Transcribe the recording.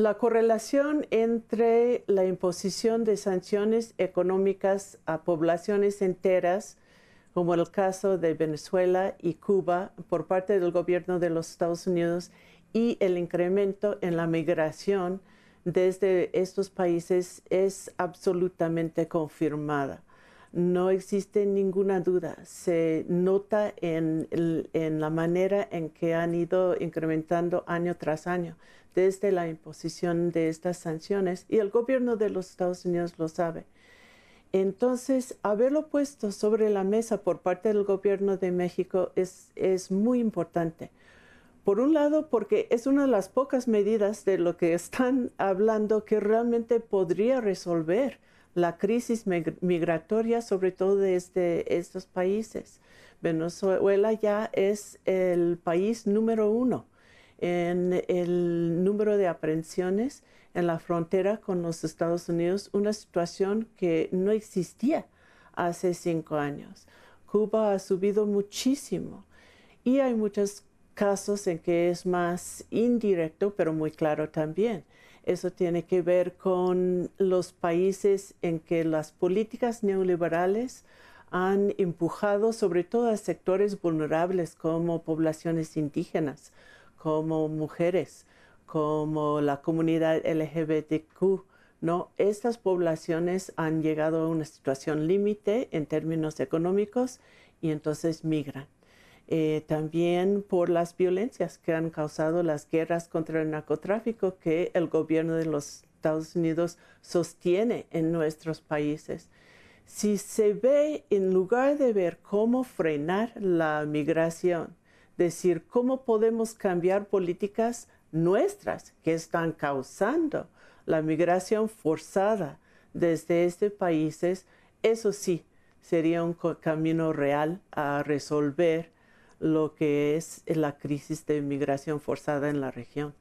La correlación entre la imposición de sanciones económicas a poblaciones enteras, como el caso de Venezuela y Cuba por parte del gobierno de los Estados Unidos, y el incremento en la migración desde estos países es absolutamente confirmada no existe ninguna duda. Se nota en, la manera en que han ido incrementando año tras año desde la imposición de estas sanciones y el gobierno de los Estados Unidos lo sabe. Entonces, haberlo puesto sobre la mesa por parte del gobierno de México es, es muy importante. Por un lado, porque es una de las pocas medidas de lo que están hablando que realmente podría resolver la crisis migratoria, sobre todo desde este, estos países. Venezuela ya es el país número uno en el número de aprehensiones en la frontera con los Estados Unidos, una situación que no existía hace cinco años. Cuba ha subido muchísimo y hay muchos casos en que es más indirecto, pero muy claro también. Eso tiene que ver con los países en que las políticas neoliberales han empujado sobre todo a sectores vulnerables como poblaciones indígenas, como mujeres, como la comunidad LGBTQ. ¿no? Estas poblaciones han llegado a una situación límite en términos económicos y entonces migran. Eh, también por las violencias que han causado las guerras contra el narcotráfico que el gobierno de los Estados Unidos sostiene en nuestros países. Si se ve, en lugar de ver cómo frenar la migración, decir cómo podemos cambiar políticas nuestras que están causando la migración forzada desde estos países, eso sí, sería un camino real a resolver lo que es la crisis de inmigración forzada en la región.